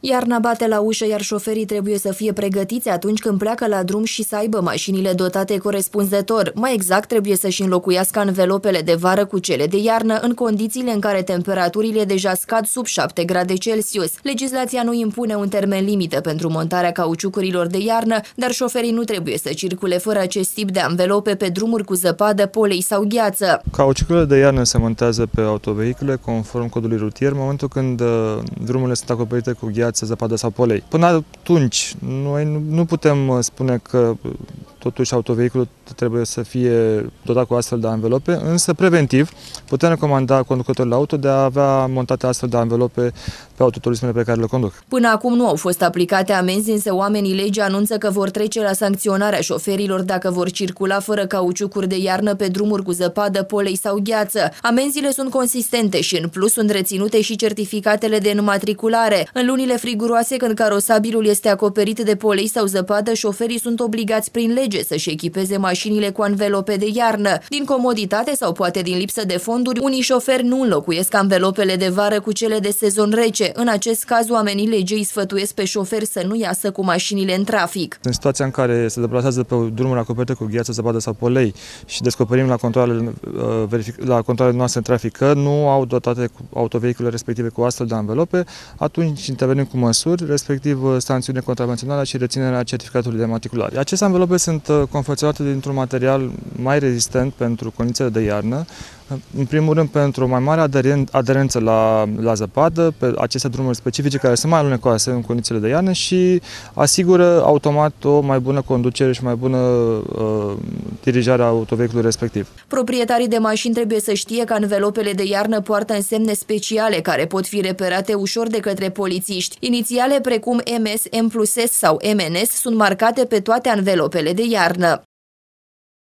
Iarna bate la ușă, iar șoferii trebuie să fie pregătiți atunci când pleacă la drum și să aibă mașinile dotate corespunzător. Mai exact, trebuie să-și înlocuiască învelopele de vară cu cele de iarnă, în condițiile în care temperaturile deja scad sub 7 grade Celsius. Legislația nu impune un termen limită pentru montarea cauciucurilor de iarnă, dar șoferii nu trebuie să circule fără acest tip de anvelope pe drumuri cu zăpadă, polei sau gheață. Cauciucurile de iarnă se montează pe autovehicule conform codului rutier, în momentul când uh, drumurile sunt acoperite cu gheață gheață, zăpadă sau polei. Până atunci, noi nu putem uh, spune că uh, totuși autovehiculul trebuie să fie dotat cu astfel de anvelope, însă preventiv putem recomanda conducătorilor auto de a avea montate astfel de anvelope pe autoturismele pe care le conduc. Până acum nu au fost aplicate amenzi, însă oamenii legii anunță că vor trece la sancționarea șoferilor dacă vor circula fără cauciucuri de iarnă pe drumuri cu zăpadă, polei sau gheață. Amenzile sunt consistente și în plus sunt reținute și certificatele de înmatriculare. În lunile friguroase, când carosabilul este acoperit de polei sau zăpadă, șoferii sunt obligați prin lege să-și echipeze mașinile mașinile cu anvelope de iarnă. Din comoditate sau poate din lipsă de fonduri, unii șoferi nu înlocuiesc anvelopele de vară cu cele de sezon rece. În acest caz, oamenii legei sfătuiesc pe șoferi să nu iasă cu mașinile în trafic. În situația în care se deplasează pe drumul acoperite cu gheață, zăpadă sau polei și descoperim la controlele, uh, la controlele noastre în trafic că nu au dotate autovehicule respective cu astfel de anvelope, atunci intervenim cu măsuri, respectiv uh, sancțiune contravenționale și reținerea certificatului de matriculare. Aceste anvelope sunt uh, confecționate dintr într un material mai rezistent pentru condițiile de iarnă, în primul rând pentru o mai mare aderen- aderență la, la zăpadă, pe aceste drumuri specifice care sunt mai alunecoase în condițiile de iarnă și asigură automat o mai bună conducere și mai bună uh, dirijare a autovehicului respectiv. Proprietarii de mașini trebuie să știe că anvelopele de iarnă poartă însemne speciale care pot fi reperate ușor de către polițiști. Inițiale precum MS, M plus S sau MNS sunt marcate pe toate anvelopele de iarnă.